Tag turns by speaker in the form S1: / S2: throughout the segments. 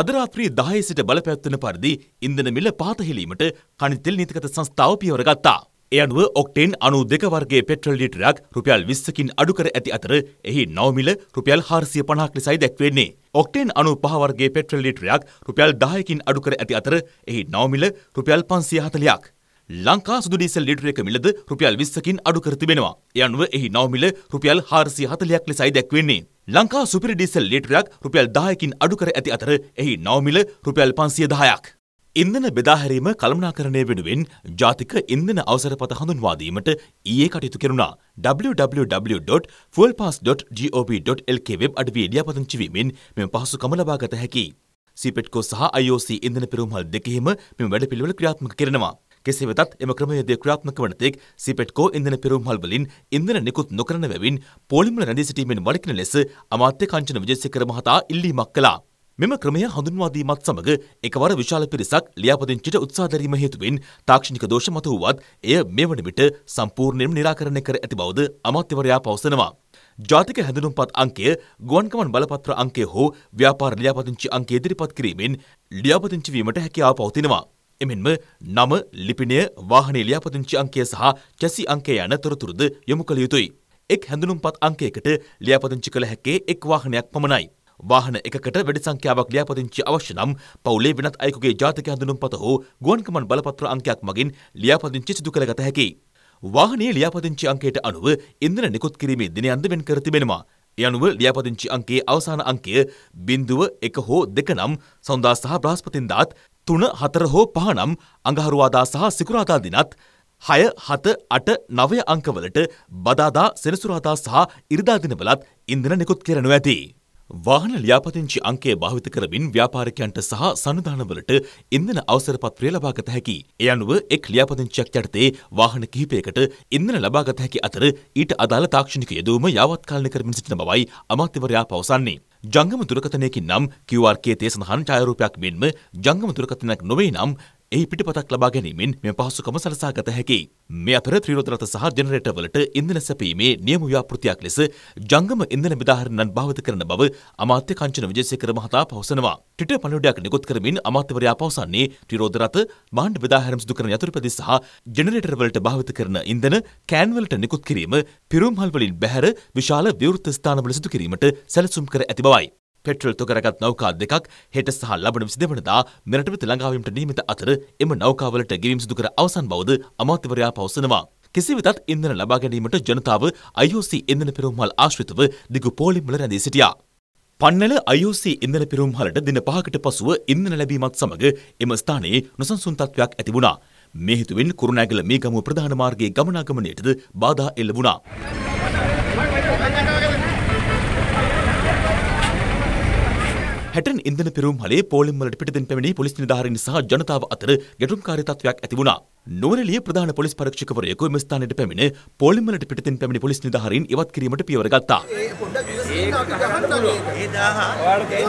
S1: අදරාත්‍රී දාහය සිට බලපැත්වන පරිදි ඉන්දන මිල පාතහෙලීමට කනිතෙල් නීතිගත සංස්ථාව පියවරගත්තා. එ අනුව ඔක්ටේන් අනු දෙකවර්ගේ පෙට්‍රල් ලිටරයක් රුපියල් විස්සකින් අඩුකර ඇති අතර එහි නවමිල රුපියල් හාරසිය පණහක් ලෙසයි දැක්වෙන්නේ. ඔක්ටේන් අනු පහවර්ගේ පෙට්‍රල් ලිටරයක් රුපියල් දායකින් අඩුකර ඇති අතර එහි නවමිල රුපියල් පන්සිය හතලයක්. ලංකා සුදු ඩීසල් ලීටර එක මිලද රුපියල් 20කින් අඩු කර තිබෙනවා. ඒ අනුව එහි නව මිල රුපියල් 440ක් ලෙසයි දැක්වෙන්නේ. ලංකා සුපිරි ඩීසල් ලීටරයක් රුපියල් 10කින් අඩු කර ඇති අතර එහි නව මිල රුපියල් 510ක්. ඉන්ධන බෙදාහැරීම කළමනාකරණය වෙනුවෙන් ජාතික ඉන්ධන අවසරපත හඳුන්වාදීමට ඊයේ කටයුතු කෙරුණා www.fuelpass.gov.lk වෙබ් අඩවියේ ලියාපදිංචි වීමෙන් මෙම පහසුකම ලබාගත හැකි. සිපෙට්කෝ සහ IOC ඉන්ධන පෙරමුහල් දෙකෙහිම මෙම වැඩපිළිවෙල ක්‍රියාත්මක කරනවා. කෙසේ වෙතත් එම ක්‍රමවේදය ක්‍රියාත්මක වන තෙක් සිපෙට්කෝ ඉන්ධන පෙරම්හල් වලින් ඉන්ධන නිකුත් නොකරන බැවින් පොලිමල රැඳී සිටීමෙන් වළකින ලෙස අමාත්‍ය කංචන විජේසේකර මහතා ඉල්ලීමක් කළා. මෙම ක්‍රමය හඳුන්වාදීමත් සමඟ එකවර විශාල පිරිසක් ලියාපදිංචිට උත්සාදරීම හේතුවෙන් තාක්ෂණික දෝෂ මත වුවත් එය මේ වන විට සම්පූර්ණයෙන් නිරාකරණය කර ඇති බවද අමාත්‍යවරයා පවසනවා. ජාතික හැඳුනුම්පත් අංකය ගුවන්කමන් බලපත්‍ර අංකය හෝ ව්‍යාපාර ලියාපදිංචි අංකය ඉදිරිපත් කිරීමෙන් ලියාපදිංචි වීමට හැකියාව පවතිනවා. එමෙන්ම නම, ලිපිනය, වාහනේ ලියාපදිංචි අංකය සහ චැසි අංකය යන තොරතුරුද යොමු කළ යුතුයි. එක් හැඳුනුම්පත් අංකයකට ලියාපදිංචි කළ හැකේ එක් වාහනයක් පමණයි. වාහන එකකට වැඩි සංඛ්‍යාවක් ලියාපදිංචි අවශ්‍ය නම් පවුලේ වෙනත් අයෙකුගේ ජාතක හඳුනුම්පත හෝ ගුවන්කමන් බලපත්‍ර අංකයක් මගින් ලියාපදිංචි සිදු කරගත හැකියි. වාහනයේ ලියාපදිංචි අංකයට අනුව ඉන්ධන නිකුත් කිරීමේ දිනයන්ද වෙන් කර තිබෙනවා. ඒ අනුව ලියාපදිංචි අංකයේ අවසාන අංකය බිඳුව එක හෝ දෙක නම් සෞන්දා සහ බ්‍රහස්පතින්දාත් තුන හතර හෝ පහනම් අඟහරුවාදා සහ සිකුරාදා දිනත් හය හත අට නවය අංකවලට බදාදා සෙනසුරාදා සහ ඉරිදාදිනවලත් ඉන්දන නිකුත් කරනු ඇති. වාහන ලියාපදිංචි අංකය භාවිත කරමින් ව්‍යාපාරිකයන්ට සහ සනුදානවලට ඉන්දන අවසරපත්‍රය ලබාගත හැකි. එය අනුව එක් ලියාපදිංචියක් යටතේ වාහන කිහිපයකට ඉන්දන ලබාගත හැකි අතර ඊට අදාළ තාක්ෂණික යෙදවීම යාවත්කාලින කරමින් සිටින බවයි අමාත්‍යවරයා පවසන්නේ. ජංගම දුරකථනයකින් නම් QR කේතේ සඳහන් ඡායාරූපයක් මෙන්ම ජංගම දුරකථනයක් නොවේ නම් එහි පිටපතක් ලබා ගැනීමෙන් මෙම පහසුකම සලසා ගත හැකි. මේ අතර ත්‍රිරෝදරත සහ ජෙනරේටර්වලට ඉන්ධන සැපීමේ නියම ව්‍යාපෘතියක් ලෙස ජංගම ඉන්ධන උදාහරණන් භාවිත කරන බව අමාත්‍ය කංචන විජේසේකර මහතා පවසනවා. ට්විටර් පණිවුඩයක් නිකුත් කරමින් අමාත්‍යවරයා පවසන්නේ ත්‍රිරෝදරත භාණ්ඩ බෙදාහැරම් සිදු කරන යතුරුපැදි සහ ජෙනරේටර්වලට භාවිත කරන ඉන්ධන කෑන්වලට නිකුත් කිරීම පිරුම්හල් වලින් බැහැර විශාල විවෘත ස්ථානවල සිදු කිරීමට සැලසුම් කර ඇති බවයි. පෙට්‍රල් තොගරගත් නෞකා දෙකක් හෙට සහ ලබන විසි දෙවනදා මෙරට වෙත ළඟාවීමට නියමිත අතර එම නෞකාවලට ගිවිම් සිදු කර අවසන් බවද අමාත්‍යවරයා පවසනවා. කෙසිවෙතත් ඉන්ධන ලබා ගැනීමට ජනතාව IOC ඉන්ධන පෙරම්මල් ආශ්‍රිතව දිගු පෝලිම්වල රැඳී සිටියා. පන්නල IOC ඉන්ධන පෙරම්හලට දින පහකට පසුව ඉන්ධන ලැබීමත් සමග එම ස්ථානයේ නොසන්සුන් තත්වයක් ඇති වුණා. මේ හේතුවෙන් කුරුණෑගල මේ ගමුව ප්‍රධාන මාර්ගයේ ගමනාගමනයටද බාධා එල්ල වුණා. හැටන් ඉන්දන පෙරුම් හලේ පෝලිම් වලට පිටතින් පැමිණි පොලිස් නිලධාරීන් සහ ජනතාව අතර ගැටුම්කාරී තත්වයක් ඇති වුණා. නුවරඑළිය ප්‍රධාන පොලිස් පරීක්ෂකවරයෙකු එම ස්ථානයට පැමිණ පෝලිම් වලට පිටතින් පැමිණි පොලිස් නිලධාරීන් ඉවත් කිරීමට පියවර ගත්තා. ඒ 1000 ඒ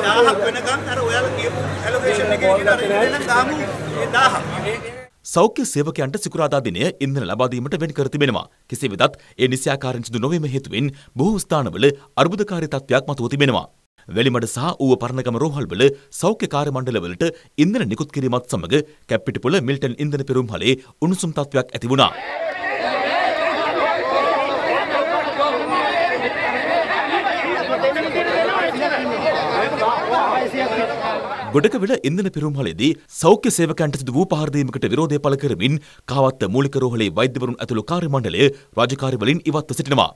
S1: 1000 වෙනකන් අර ඔයාලා කියපු
S2: ඇලොකේෂන් එකේ ඉන්න අර ඉන්න ගාමු
S1: ඒ 1000 සෞඛ්‍ය සේවකයන්ට සිකුරාදා දිනය ඉන්ධන ලබාදීමට වෙන් කර තිබෙනවා. කෙසේ වෙතත් ඒ නිසියාකාරයෙන් සිදු නොවීම හේතුවෙන් බොහෝ ස්ථානවල අර්බුදකාරී තත්ත්වයක් මතුව තිබෙනවා. වැලිමඩ සහ ඌව පරණගම රෝහල්වල සෞඛ්‍යකාර මණ්ඩලවලට ඉන්ධන නිකුත් කිරීමත් සමග කැප්පිටිපොළ මිල්ටන් ඉන්ධන පෙරුම් හලේ උණුසුම් තත්ත්වයක් ඇති වුණා. ගොඩකවිල ඉන්ධන පෙරම්හලේදී සෞඛ්‍ය සේවකයන්ට සිදු වූ පහරදීමකට විරෝධය පළ කරමින් කාවත්ත මූලික රෝහලේ වෛද්‍යවරුන් ඇතුළු කාර්ය මණ්ඩලය රාජකාරි වලින් ඉවත්ව සිටිනවා.